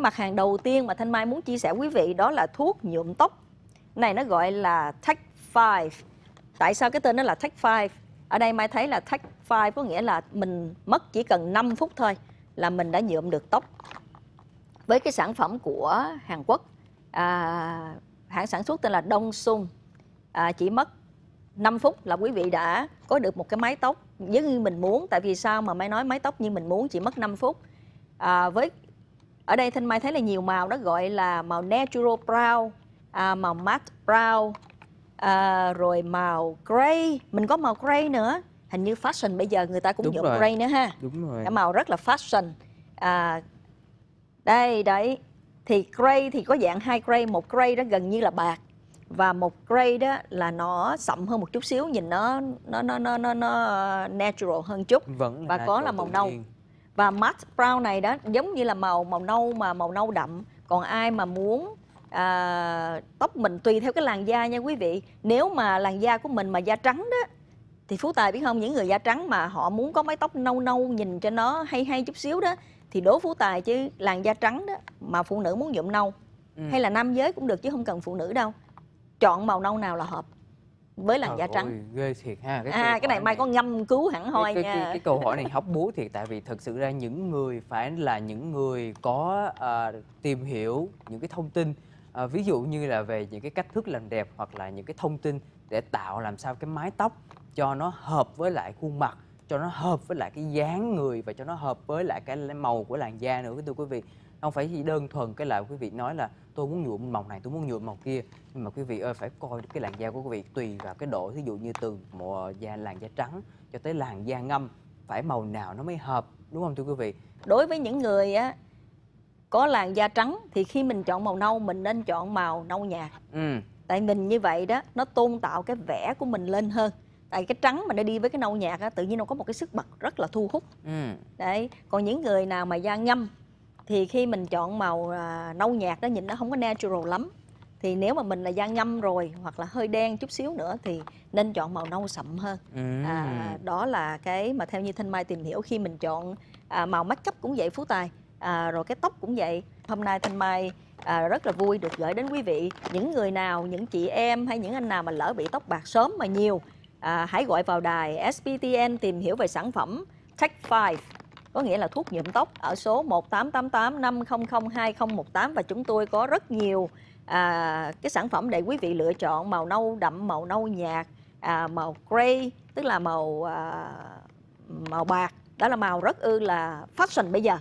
Mặt hàng đầu tiên mà Thanh Mai muốn chia sẻ quý vị đó là thuốc nhuộm tóc. Này nó gọi là Tech 5. Tại sao cái tên nó là Tech 5? Ở đây Mai thấy là Tech 5 có nghĩa là mình mất chỉ cần 5 phút thôi là mình đã nhuộm được tóc. Với cái sản phẩm của Hàn Quốc, à, hãng sản xuất tên là Đông Sung, à, chỉ mất 5 phút là quý vị đã có được một cái máy tóc giống như mình muốn. Tại vì sao mà Mai nói máy tóc như mình muốn chỉ mất 5 phút. À, với ở đây thanh mai thấy là nhiều màu nó gọi là màu natural brown à, màu matte brown à, rồi màu gray, mình có màu gray nữa hình như fashion bây giờ người ta cũng dùng gray nữa ha đúng rồi cái màu rất là fashion à, đây đấy thì gray thì có dạng hai gray, một gray đó gần như là bạc và một gray đó là nó sậm hơn một chút xíu nhìn nó nó nó nó nó, nó natural hơn chút vẫn và có là màu nâu và matte brown này đó giống như là màu màu nâu mà màu nâu đậm còn ai mà muốn à, tóc mình tùy theo cái làn da nha quý vị nếu mà làn da của mình mà da trắng đó thì phú tài biết không những người da trắng mà họ muốn có mái tóc nâu nâu nhìn cho nó hay hay chút xíu đó thì đố phú tài chứ làn da trắng đó mà phụ nữ muốn nhuộm nâu ừ. hay là nam giới cũng được chứ không cần phụ nữ đâu chọn màu nâu nào là hợp với làn Trời da trắng ơi, ghê thiệt ha cái à cái này mai có ngâm cứu hẳn hoi cái, nha cái, cái, câu hỏi này hóc búa thiệt tại vì thật sự ra những người phải là những người có uh, tìm hiểu những cái thông tin à, ví dụ như là về những cái cách thức làm đẹp hoặc là những cái thông tin để tạo làm sao cái mái tóc cho nó hợp với lại khuôn mặt cho nó hợp với lại cái dáng người và cho nó hợp với lại cái màu của làn da nữa thưa quý vị không phải chỉ đơn thuần cái là quý vị nói là tôi muốn nhuộm màu này tôi muốn nhuộm màu kia nhưng mà quý vị ơi phải coi cái làn da của quý vị tùy vào cái độ ví dụ như từ mùa da làn da trắng cho tới làn da ngâm phải màu nào nó mới hợp đúng không thưa quý vị đối với những người á có làn da trắng thì khi mình chọn màu nâu mình nên chọn màu nâu nhạt ừ. tại mình như vậy đó nó tôn tạo cái vẻ của mình lên hơn tại cái trắng mà nó đi với cái nâu nhạt á tự nhiên nó có một cái sức bật rất là thu hút ừ. đấy còn những người nào mà da ngâm thì khi mình chọn màu à, nâu nhạt đó nhìn nó không có natural lắm thì nếu mà mình là da ngâm rồi hoặc là hơi đen chút xíu nữa thì nên chọn màu nâu sậm hơn à, đó là cái mà theo như thanh mai tìm hiểu khi mình chọn à, màu mắt cấp cũng vậy phú tài à, rồi cái tóc cũng vậy hôm nay thanh mai à, rất là vui được gửi đến quý vị những người nào những chị em hay những anh nào mà lỡ bị tóc bạc sớm mà nhiều à, hãy gọi vào đài SPTN tìm hiểu về sản phẩm Tech 5 có nghĩa là thuốc nhuộm tóc ở số 1888 500 2018 và chúng tôi có rất nhiều à, cái sản phẩm để quý vị lựa chọn màu nâu đậm, màu nâu nhạt, à, màu gray tức là màu à, màu bạc đó là màu rất ư là fashion bây giờ